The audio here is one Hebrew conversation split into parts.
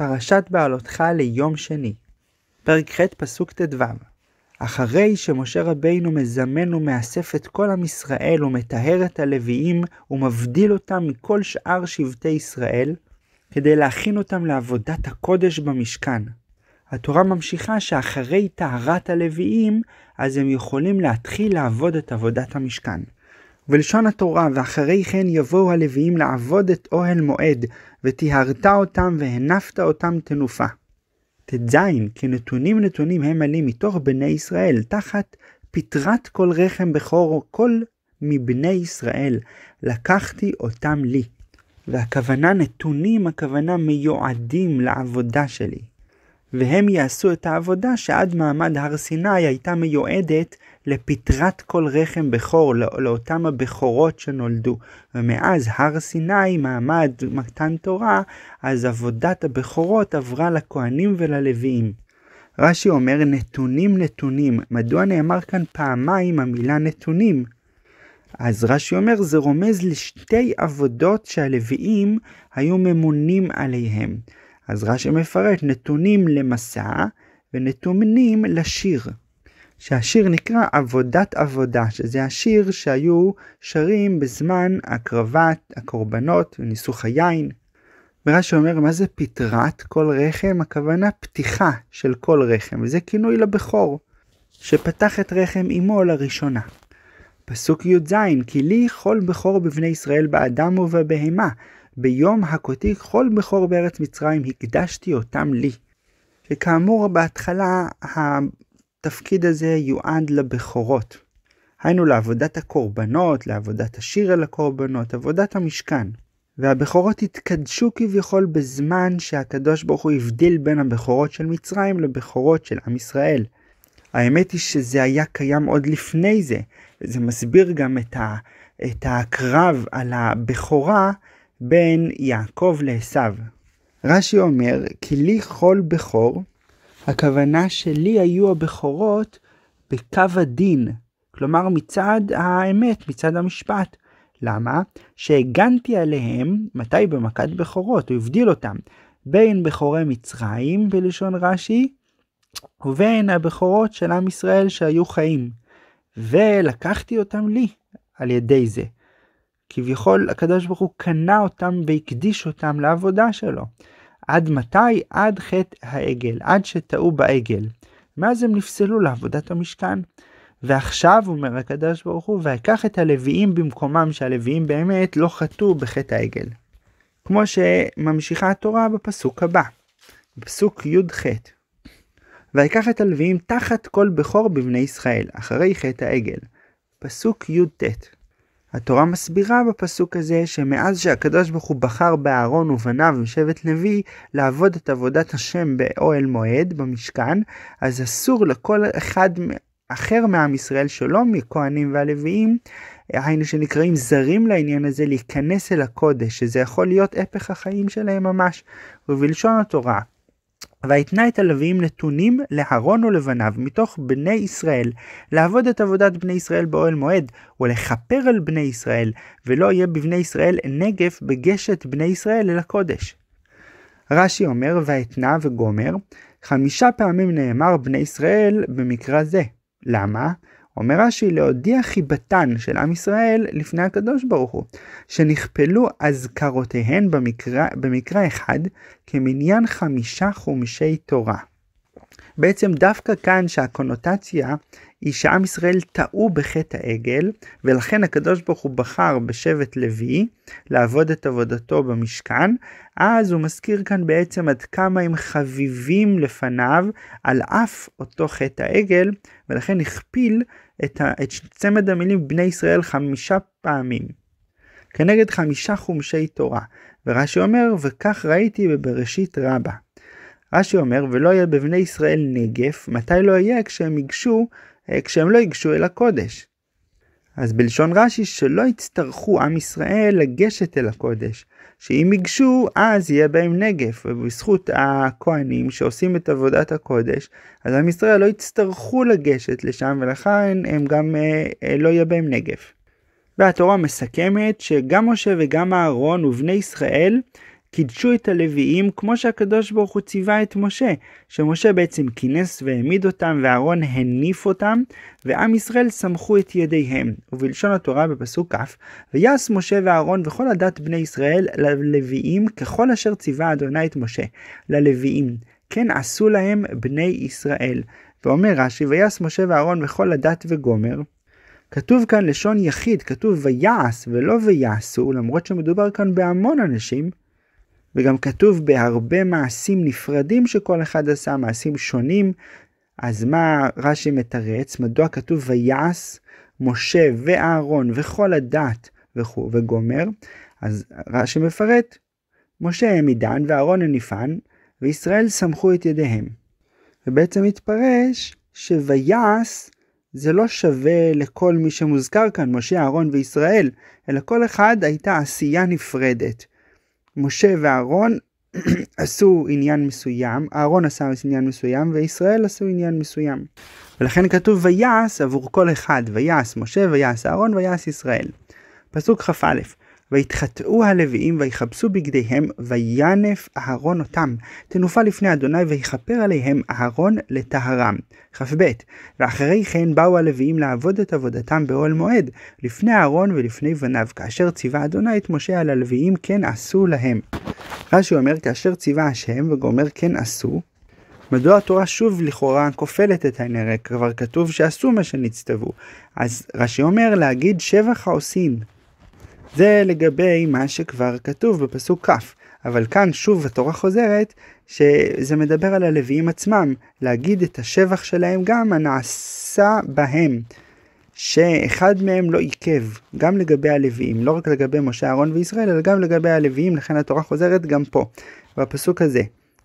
פרשת בעלותך ליום שני, פרק ח' פסוק ט"ו. אחרי שמשה רבינו מזמן ומאסף את כל עם ישראל ומטהר את הלוויים ומבדיל אותם מכל שאר שבטי ישראל, כדי להכין אותם לעבודת הקודש במשכן. התורה ממשיכה שאחרי טהרת הלוויים, אז הם יכולים להתחיל לעבוד את עבודת המשכן. ולשון התורה, ואחרי כן יבואו הלוויים לעבוד את אוהל מועד, וטיהרת אותם והנפת אותם תנופה. ט"ז, כי נתונים נתונים הם עלים מתוך בני ישראל, תחת פטרת כל רחם בכור, כל מבני ישראל, לקחתי אותם לי. והכוונה נתונים, הכוונה מיועדים לעבודה שלי. והם יעשו את העבודה שעד מעמד הר סיני הייתה מיועדת לפטרת כל רחם בכור, לא, לאותם הבכורות שנולדו. ומאז הר סיני, מעמד מתן תורה, אז עבודת הבכורות עברה לכהנים וללוויים. רש"י אומר נתונים נתונים, מדוע נאמר כאן פעמיים המילה נתונים? אז רש"י אומר זה רומז לשתי עבודות שהלוויים היו ממונים עליהם. אז רש"י מפרט נתונים למסע ונתונים לשיר. שהשיר נקרא עבודת עבודה, שזה השיר שהיו שרים בזמן הקרבת הקורבנות וניסוך היין. ורש"י אומר, מה זה פטרת כל רחם? הכוונה פתיחה של כל רחם, וזה כינוי לבכור, שפתח את רחם אמו לראשונה. פסוק י"ז, כי לי כל בכור בבני ישראל באדם ובבהמה, ביום הכותי כל בכור בארץ מצרים הקדשתי אותם לי. שכאמור בהתחלה התפקיד הזה יועד לבכורות. היינו לעבודת הקורבנות, לעבודת השיר על הקורבנות, עבודת המשכן. והבכורות התקדשו כביכול בזמן שהקדוש ברוך הוא הבדיל בין הבכורות של מצרים לבכורות של עם ישראל. האמת היא שזה היה קיים עוד לפני זה, וזה מסביר גם את, ה, את הקרב על הבכורה בין יעקב לעשו. רש"י אומר, כי לי חול בכור, הכוונה שלי היו הבכורות בקו הדין, כלומר מצד האמת, מצד המשפט. למה? שהגנתי עליהם, מתי? במכת בכורות, הוא הבדיל אותם, בין בכורי מצרים, בלשון רש"י, ובין הבכורות של עם ישראל שהיו חיים. ולקחתי אותם לי על ידי זה. כביכול הקדוש ברוך הוא קנה אותם והקדיש אותם לעבודה שלו. עד מתי? עד חטא העגל, עד שטעו בעגל. מאז הם נפסלו לעבודת המשכן. ועכשיו אומר הקדוש ברוך הוא, ויקח את הלוויים במקומם, שהלוויים באמת לא חטאו בחטא העגל. כמו שממשיכה התורה בפסוק הבא, פסוק י"ח. ויקח את הלוויים תחת כל בכור בבני ישראל, אחרי חטא העגל. פסוק י"ט. התורה מסבירה בפסוק הזה שמאז שהקדוש ברוך הוא בחר באהרון ובניו ובשבט לוי לעבוד את עבודת השם באוהל מועד במשכן, אז אסור לכל אחד אחר מעם ישראל שלא מכהנים והלוויים, היינו שנקראים זרים לעניין הזה, להיכנס אל הקודש, שזה יכול להיות הפך החיים שלהם ממש, ובלשון התורה. ויתנה את הלווים נתונים לאהרון ולבניו מתוך בני ישראל, לעבוד את עבודת בני ישראל באוהל מועד, ולכפר על בני ישראל, ולא יהיה בבני ישראל נגף בגשת בני ישראל אל הקודש. רש"י אומר, ואתנה וגומר, חמישה פעמים נאמר בני ישראל במקרא זה. למה? אומר רש"י להודיע חיבתן של עם ישראל לפני הקדוש ברוך הוא, שנכפלו אזכרותיהן במקרא, במקרא אחד כמניין חמישה חומשי תורה. בעצם דווקא כאן שהקונוטציה היא שעם ישראל טעו בחטא העגל, ולכן הקדוש ברוך הוא בחר בשבט לוי לעבוד את עבודתו במשכן, אז הוא מזכיר כאן בעצם עד כמה הם חביבים לפניו על אף אותו חטא העגל, ולכן הכפיל את, ה, את צמד המילים בני ישראל חמישה פעמים. כנגד חמישה חומשי תורה, ורש"י אומר, וכך ראיתי בבראשית רבה. רש"י אומר, ולא יהיה בבני ישראל נגף, מתי לא יהיה? כשהם ייגשו, אה, כשהם לא ייגשו אל הקודש. אז בלשון רש"י, שלא יצטרכו עם ישראל לגשת אל הקודש, שאם ייגשו, אז יהיה בהם נגף, ובזכות הכהנים שעושים את עבודת הקודש, אז עם ישראל לא יצטרכו לגשת לשם, ולכן הם גם אה, אה לא יהיה בהם נגף. והתורה מסכמת שגם משה וגם אהרון ובני ישראל קידשו את הלוויים כמו שהקדוש ברוך הוא ציווה את משה, שמשה בעצם כינס והעמיד אותם ואהרון הניף אותם, ועם ישראל סמכו את ידיהם. ובלשון התורה בפסוק כ' ויעש משה ואהרון וכל הדת בני ישראל ללוויים ככל אשר ציווה אדוני את משה, ללוויים, כן עשו להם בני ישראל. ואומר רש"י ויעש משה ואהרון וכל הדת וגומר כתוב כאן לשון יחיד, כתוב ויעש ולא ויעשו, למרות שמדובר כאן בהמון אנשים, וגם כתוב בהרבה מעשים נפרדים שכל אחד עשה, מעשים שונים. אז מה רש"י מתרץ? מדוע כתוב ויעש משה ואהרון וכל הדת וגומר? אז רש"י מפרט, משה הם עידן ואהרון הם ניפן, וישראל סמכו את ידיהם. ובעצם מתפרש שויעש זה לא שווה לכל מי שמוזכר כאן, משה, אהרון וישראל, אלא כל אחד הייתה עשייה נפרדת. משה ואהרון עשו עניין מסוים, אהרון עשה עניין מסוים וישראל עשו עניין מסוים. ולכן כתוב ויעש עבור כל אחד, ויעש משה, ויעש אהרון, ויעש ישראל. פסוק כ"א ויתחטאו הלוויים ויכבסו בגדיהם וינף אהרון אותם תנופה לפני אדוני ויכפר עליהם אהרון לטהרם. כ"ב ואחרי כן באו הלוויים לעבוד את עבודתם באוהל מועד לפני אהרון ולפני בניו כאשר ציווה אדוני את משה על הלוויים כן עשו להם. רש"י אומר כאשר ציווה השם וגומר כן עשו מדוע התורה שוב לכאורה כופלת את העניין? כבר כתוב שעשו מה שנצטוו. אז רש"י אומר להגיד שבח העושים, זה לגבי מה שכבר כתוב בפסוק כ', אבל כאן שוב התורה חוזרת שזה מדבר על הלוויים עצמם, להגיד את השבח שלהם גם הנעשה בהם, שאחד מהם לא עיכב, גם לגבי הלוויים, לא רק לגבי משה אהרון וישראל, אלא גם לגבי הלוויים, לכן התורה חוזרת גם פה, בפסוק הזה,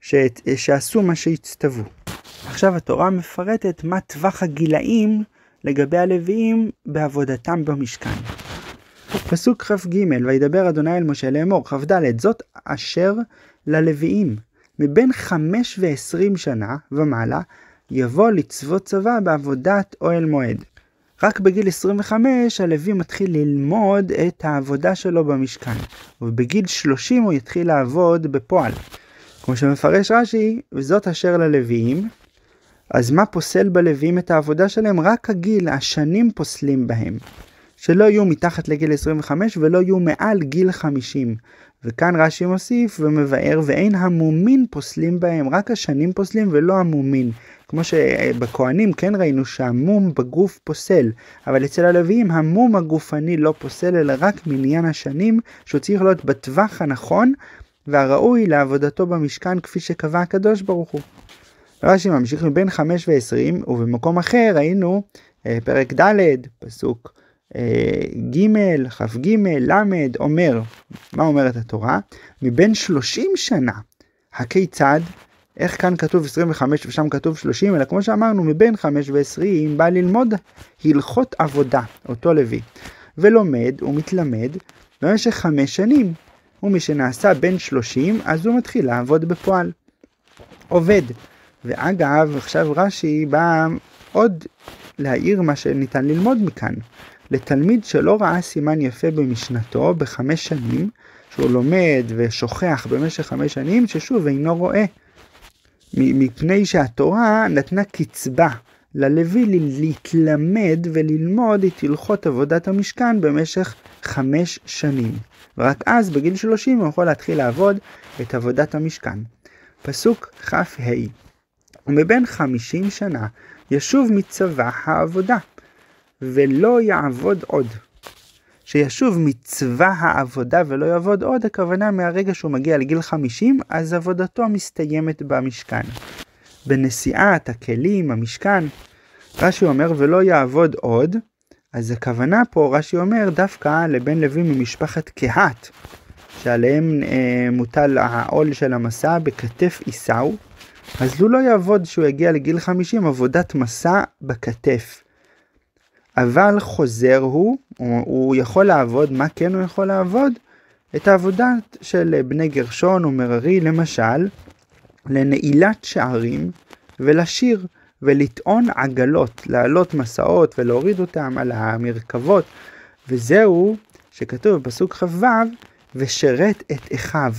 ש... שעשו מה שהצטוו. עכשיו התורה מפרטת מה טווח הגילאים לגבי הלוויים בעבודתם במשכן. פסוק כ"ג, וידבר אדוני אל משה לאמור, כ"ד, זאת אשר ללוויים, מבין חמש ועשרים שנה ומעלה, יבוא לצוות צבא בעבודת אוהל מועד. רק בגיל 25 הלוי מתחיל ללמוד את העבודה שלו במשכן, ובגיל 30 הוא יתחיל לעבוד בפועל. כמו שמפרש רש"י, וזאת אשר ללוויים, אז מה פוסל בלוויים את העבודה שלהם? רק הגיל, השנים פוסלים בהם. שלא יהיו מתחת לגיל 25 ולא יהיו מעל גיל 50. וכאן רש"י מוסיף ומבאר ואין המומין פוסלים בהם, רק השנים פוסלים ולא המומין. כמו שבכהנים כן ראינו שהמום בגוף פוסל, אבל אצל הלוויים המום הגופני לא פוסל אלא רק מניין השנים שהוא צריך להיות בטווח הנכון והראוי לעבודתו במשכן כפי שקבע הקדוש ברוך הוא. רש"י ממשיך מבין 5 ו-20 ובמקום אחר ראינו אה, פרק ד' פסוק ג', כ"ג, ל', אומר, מה אומרת התורה? מבין 30 שנה, הכיצד? איך כאן כתוב 25 ושם כתוב 30, אלא כמו שאמרנו, מבין 5 ו-20 בא ללמוד הלכות עבודה, אותו לוי, ולומד ומתלמד במשך חמש שנים, ומשנעשה בן 30, אז הוא מתחיל לעבוד בפועל. עובד. ואגב, עכשיו רש"י בא עוד להעיר מה שניתן ללמוד מכאן. לתלמיד שלא ראה סימן יפה במשנתו בחמש שנים, שהוא לומד ושוכח במשך חמש שנים, ששוב אינו רואה. מפני שהתורה נתנה קצבה ללוי להתלמד וללמוד את הלכות עבודת המשכן במשך חמש שנים. ורק אז, בגיל שלושים, הוא יכול להתחיל לעבוד את עבודת המשכן. פסוק כ"ה ומבין חמישים שנה ישוב מצבא העבודה. ולא יעבוד עוד. שישוב מצווה העבודה ולא יעבוד עוד, הכוונה מהרגע שהוא מגיע לגיל 50, אז עבודתו מסתיימת במשכן. בנשיאת הכלים, המשכן, רש"י אומר ולא יעבוד עוד, אז הכוונה פה, רש"י אומר, דווקא לבן לוי ממשפחת קהת, שעליהם אה, מוטל העול של המסע בכתף עיסאו, אז הוא לא יעבוד כשהוא יגיע לגיל 50 עבודת מסע בכתף. אבל חוזר הוא, הוא, הוא יכול לעבוד, מה כן הוא יכול לעבוד? את העבודה של בני גרשון ומררי, למשל, לנעילת שערים ולשיר ולטעון עגלות, להעלות מסעות ולהוריד אותם על המרכבות, וזהו שכתוב בפסוק כ"ו, ושרת את אחיו.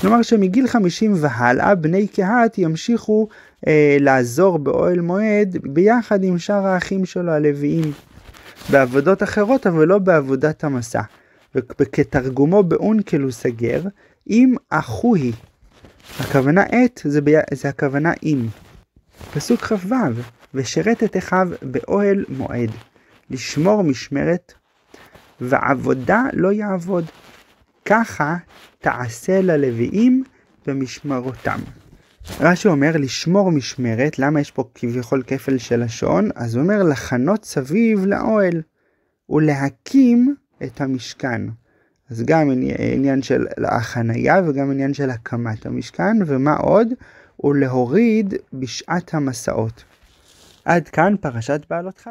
כלומר שמגיל 50 והלאה בני קהת ימשיכו אה, לעזור באוהל מועד ביחד עם שאר האחים שלו הלוויים. בעבודות אחרות אבל לא בעבודת המסע. וכתרגומו באונקלוס הגר, אם אחוהי. הכוונה את זה, ב... זה הכוונה אם. פסוק כ"ו, ושרת את אחיו באוהל מועד, לשמור משמרת, ועבודה לא יעבוד. ככה תעשה ללוויים במשמרותם. רש"י אומר לשמור משמרת, למה יש פה כביכול כפל של לשון? אז הוא אומר לחנות סביב לאוהל ולהקים את המשכן. אז גם עניין של החנייה וגם עניין של הקמת המשכן, ומה עוד? ולהוריד בשעת המסעות. עד כאן פרשת בעלותך.